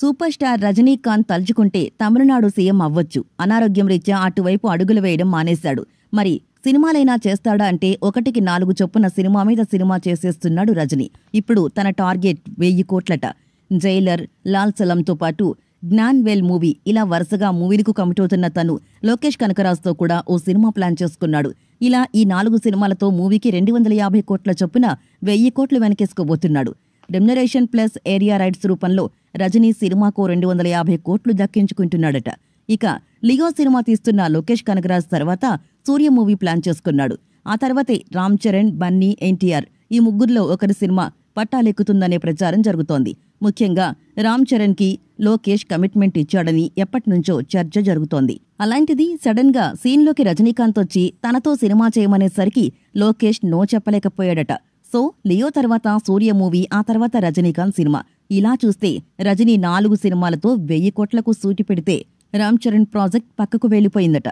super star Rajinikanth తలుచుకుంటే Tamil Nadu CM అవ్వచ్చు అనారోగ్యం రీత్యా అటువైపు అడుగులు వేయడం మానేశాడు మరి సినిమాలైనా చేస్తాడా అంటే ఒకటికి నాలుగు చొప్పున సినిమా మీద సినిమా చేసేస్తున్నాడు రజనీ ఇప్పుడు తన టార్గెట్ వెయ్యి కోట్లట జైలర్ లాల్ సలంతో పాటు వెల్ మూవీ ఇలా వరుసగా మూవీలకు అవుతున్న తను లోకేష్ కనకరాజుతో కూడా ఓ సినిమా ప్లాన్ చేసుకున్నాడు ఇలా ఈ నాలుగు సినిమాలతో మూవీకి రెండు వందల యాభై కోట్ల చొప్పున వెయ్యి కోట్లు వెనకేసుకోబోతున్నాడు రెమ్యురేషన్ ప్లస్ ఏరియా రైట్స్ రూపంలో రజనీ సినిమాకు రెండు వందల యాభై కోట్లు దక్కించుకుంటున్నాడట ఇక లియో సినిమా తీస్తున్న లోకేష్ కనకరాజ్ తర్వాత సూర్య మూవీ ప్లాన్ చేసుకున్నాడు ఆ తర్వాతే రామ్ చరణ్ బన్నీ ఎన్టీఆర్ ఈ ముగ్గురులో ఒకరి సినిమా పట్టాలెక్కుతుందనే ప్రచారం జరుగుతోంది ముఖ్యంగా రామ్ చరణ్కి లోకేష్ కమిట్మెంట్ ఇచ్చాడని ఎప్పటినుంచో చర్చ జరుగుతోంది అలాంటిది సడన్గా సీన్లోకి రజనీకాంత్ వచ్చి తనతో సినిమా చేయమనేసరికి లోకేష్ నో చెప్పలేకపోయాడట సో లియో తర్వాత సూర్య మూవీ ఆ తర్వాత రజనీకాంత్ సినిమా ఇలా చూస్తే రజనీ నాలుగు సినిమాలతో వెయ్యి కోట్లకు సూటి పెడితే రామ్ చరణ్ ప్రాజెక్ట్ పక్కకు వెళ్ళిపోయిందట